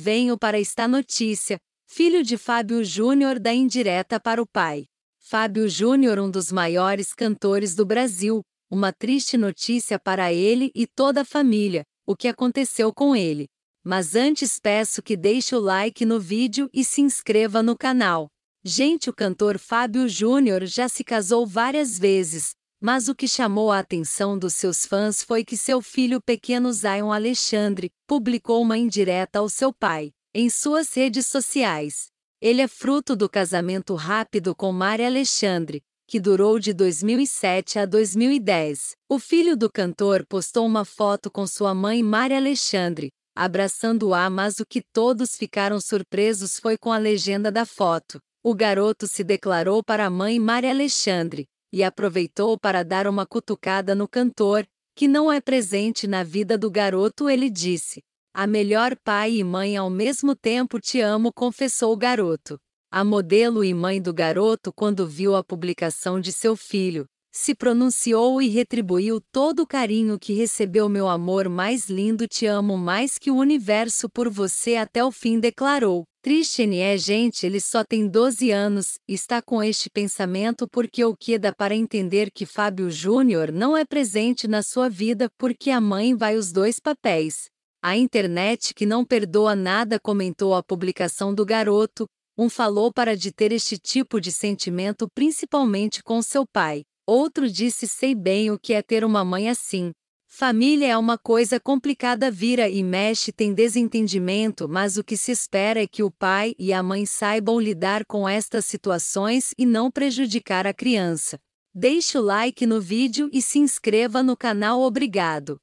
Venho para esta notícia, filho de Fábio Júnior da indireta para o pai. Fábio Júnior, um dos maiores cantores do Brasil, uma triste notícia para ele e toda a família, o que aconteceu com ele. Mas antes peço que deixe o like no vídeo e se inscreva no canal. Gente, o cantor Fábio Júnior já se casou várias vezes, mas o que chamou a atenção dos seus fãs foi que seu filho pequeno Zion Alexandre publicou uma indireta ao seu pai, em suas redes sociais. Ele é fruto do casamento rápido com Mari Alexandre, que durou de 2007 a 2010. O filho do cantor postou uma foto com sua mãe Mari Alexandre, abraçando-a, mas o que todos ficaram surpresos foi com a legenda da foto. O garoto se declarou para a mãe Mari Alexandre, e aproveitou para dar uma cutucada no cantor, que não é presente na vida do garoto, ele disse. A melhor pai e mãe ao mesmo tempo te amo, confessou o garoto. A modelo e mãe do garoto, quando viu a publicação de seu filho, se pronunciou e retribuiu todo o carinho que recebeu. Meu amor mais lindo, te amo mais que o universo por você até o fim, declarou. Triste é gente, ele só tem 12 anos, está com este pensamento porque o que dá para entender que Fábio Júnior não é presente na sua vida porque a mãe vai os dois papéis. A internet que não perdoa nada comentou a publicação do garoto, um falou para de ter este tipo de sentimento principalmente com seu pai, outro disse sei bem o que é ter uma mãe assim, Família é uma coisa complicada, vira e mexe, tem desentendimento, mas o que se espera é que o pai e a mãe saibam lidar com estas situações e não prejudicar a criança. Deixe o like no vídeo e se inscreva no canal, obrigado.